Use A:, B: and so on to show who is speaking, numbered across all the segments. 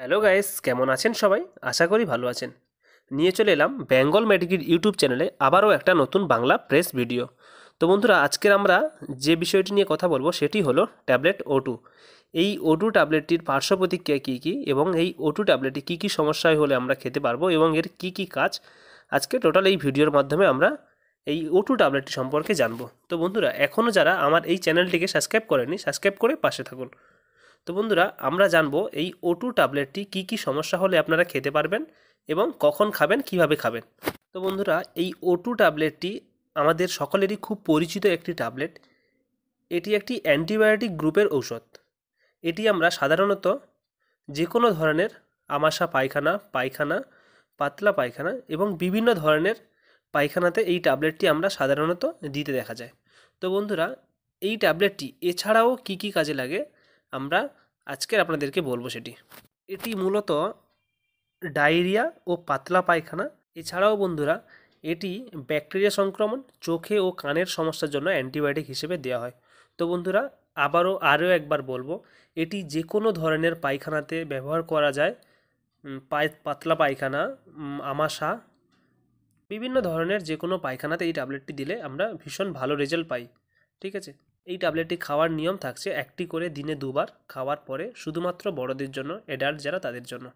A: hello guys কেমন আছেন সবাই আশা করি ভালো আছেন নিয়ে চলে এলাম বেঙ্গল মেডিকির ইউটিউব চ্যানেলে আবারও একটা নতুন বাংলা প্রেস ভিডিও তো বন্ধুরা আজকের আমরা যে বিষয়টি নিয়ে কথা বলবো সেটি হলো ট্যাবলেট ওটু এই ওটু ট্যাবলেটটির পার্শ্ব প্রতিক্রিয়া কী কী এবং এই ওটু ট্যাবলেটটি কী কী সমস্যায় হলে আমরা খেতে পারবো এবং এর কী কী কাজ আজকে টোটাল এই ভিডিওর মাধ্যমে আমরা এই ওটু ট্যাবলেটটি সম্পর্কে জানবো তো বন্ধুরা এখনও যারা আমার এই চ্যানেলটিকে সাবস্ক্রাইব করেনি সাবস্ক্রাইব করে পাশে থাকুন তো বন্ধুরা আমরা জানবো এই ওটু ট্যাবলেটটি কি কি সমস্যা হলে আপনারা খেতে পারবেন এবং কখন খাবেন কিভাবে খাবেন তো বন্ধুরা এই ওটু ট্যাবলেটটি আমাদের সকলেরই খুব পরিচিত একটি ট্যাবলেট এটি একটি অ্যান্টিবায়োটিক গ্রুপের ঔষধ এটি আমরা সাধারণত যে কোনো ধরনের আমাশা পায়খানা পায়খানা পাতলা পায়খানা এবং বিভিন্ন ধরনের পায়খানাতে এই ট্যাবলেটটি আমরা সাধারণত দিতে দেখা যায় তো বন্ধুরা এই ট্যাবলেটটি এছাড়াও কি কি কাজে লাগে আমরা আজকে আপনাদেরকে বলবো সেটি এটি মূলত ডায়রিয়া ও পাতলা পায়খানা এছাড়াও বন্ধুরা এটি ব্যাকটেরিয়া সংক্রমণ চোখে ও কানের সমস্যার জন্য অ্যান্টিবায়োটিক হিসেবে দেওয়া হয় তো বন্ধুরা আবারও আরও একবার বলবো এটি যে কোনো ধরনের পায়খানাতে ব্যবহার করা যায় পাতলা পায়খানা আমাশা বিভিন্ন ধরনের যে কোনো পায়খানাতে এই ট্যাবলেটটি দিলে আমরা ভীষণ ভালো রেজাল্ট পাই ঠিক আছে এই ট্যাবলেটটি খাওয়ার নিয়ম থাকছে একটি করে দিনে দুবার খাওয়ার পরে শুধুমাত্র বড়দের জন্য অ্যাডাল্ট যারা তাদের জন্য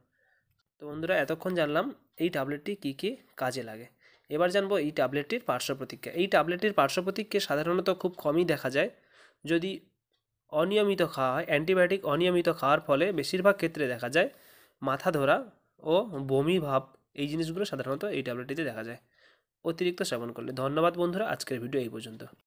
A: তো বন্ধুরা এতক্ষণ জানলাম এই ট্যাবলেটটি কী কী কাজে লাগে এবার জানবো এই ট্যাবলেটটির পার্শ্ব প্রতিক্রিয়া এই ট্যাবলেটটির পার্শ্ব প্রতিক্রিয়া সাধারণত খুব কমই দেখা যায় যদি অনিয়মিত খাওয়া হয় অ্যান্টিবায়োটিক অনিয়মিত খাওয়ার ফলে বেশিরভাগ ক্ষেত্রে দেখা যায় মাথা ধরা ও বমি ভাব এই জিনিসগুলো সাধারণত এই ট্যাবলেটটিতে দেখা যায় অতিরিক্ত সেবন করলে ধন্যবাদ বন্ধুরা আজকের ভিডিও এই পর্যন্ত